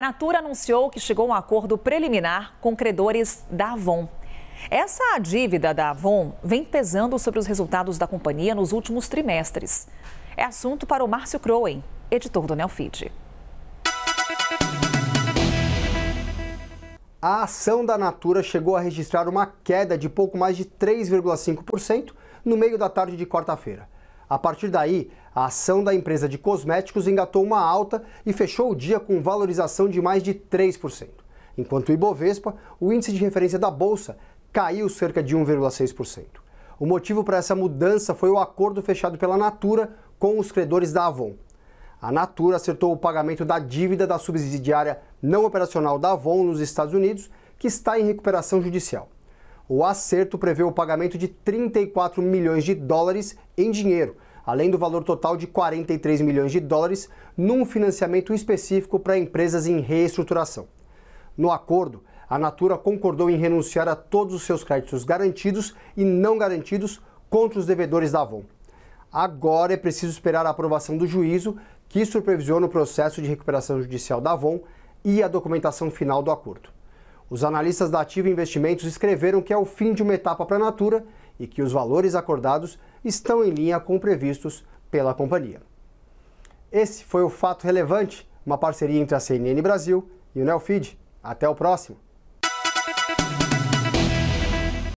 Natura anunciou que chegou a um acordo preliminar com credores da Avon. Essa dívida da Avon vem pesando sobre os resultados da companhia nos últimos trimestres. É assunto para o Márcio Croen, editor do Neofit. A ação da Natura chegou a registrar uma queda de pouco mais de 3,5% no meio da tarde de quarta-feira. A partir daí, a ação da empresa de cosméticos engatou uma alta e fechou o dia com valorização de mais de 3%. Enquanto o Ibovespa, o índice de referência da bolsa, caiu cerca de 1,6%. O motivo para essa mudança foi o acordo fechado pela Natura com os credores da Avon. A Natura acertou o pagamento da dívida da subsidiária não operacional da Avon nos Estados Unidos, que está em recuperação judicial. O acerto prevê o pagamento de 34 milhões de dólares em dinheiro, além do valor total de 43 milhões de dólares, num financiamento específico para empresas em reestruturação. No acordo, a Natura concordou em renunciar a todos os seus créditos garantidos e não garantidos contra os devedores da Avon. Agora é preciso esperar a aprovação do juízo, que supervisiona o processo de recuperação judicial da Avon e a documentação final do acordo. Os analistas da Ativa Investimentos escreveram que é o fim de uma etapa para a Natura e que os valores acordados estão em linha com previstos pela companhia. Esse foi o Fato Relevante, uma parceria entre a CNN Brasil e o Nelfeed. Até o próximo!